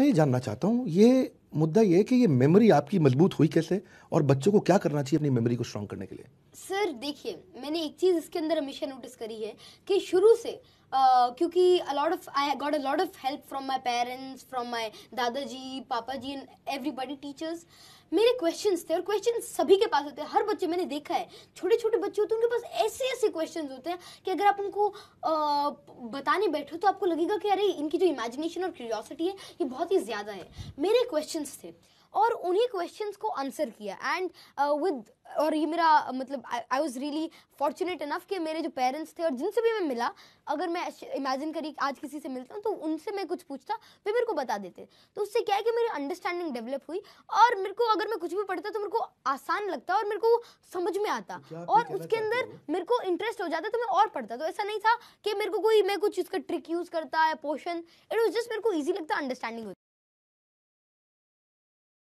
मैं ये जानना चाहता हूँ ये मुद्दा ये है कि ये मेमोरी आपकी मजबूत हुई कैसे और बच्चों को क्या करना चाहिए अपनी मेमोरी को स्ट्रॉन्ग करने के लिए सर देखिए मैंने एक चीज़ इसके अंदर हमेशा नोटिस करी है कि शुरू से क्योंकि a lot of I got a lot of help from my parents from my दादाजी पापा जी एंड एवरीबॉडी टीचर्स मेरे क्वेश्चन थे और क्वेश्चन सभी के पास होते हैं हर बच्चे मैंने देखा है छोटे छोटे बच्चे होते हैं उनके पास ऐसे ऐसे क्वेश्चन होते हैं कि अगर आप उनको बताने बैठो तो आपको लगेगा कि अरे इनकी जो इमेजिनेशन और क्यूरियोसिटी है ये बहुत ही ज़्यादा है मेरे क्वेश्चन क्वेश्चंस थे और उन्हीं क्वेश्चंस को आंसर किया एंड विद uh, और ये मेरा मतलब I was really fortunate enough कि मेरे जो पेरेंट्स थे और जिनसे भी मैं मिला अगर मैं इमेजिन करी आज किसी से मिलता हूँ तो उनसे मैं कुछ पूछता वे मेरे को बता देते तो उससे क्या है कि मेरी अंडरस्टैंडिंग डेवलप हुई और मेरे को अगर मैं कुछ भी पढ़ता तो मेरे को आसान लगता और मेरे को समझ में आता और उसके अंदर मेरे को इंटरेस्ट हो जाता तो मैं और पढ़ता तो ऐसा नहीं था कि मेरे को कोई मैं कुछ उसका ट्रिक यूज़ करता है पोशन इट वॉज जस्ट मेरे को ईजी लगता अंडरस्टैंडिंग होती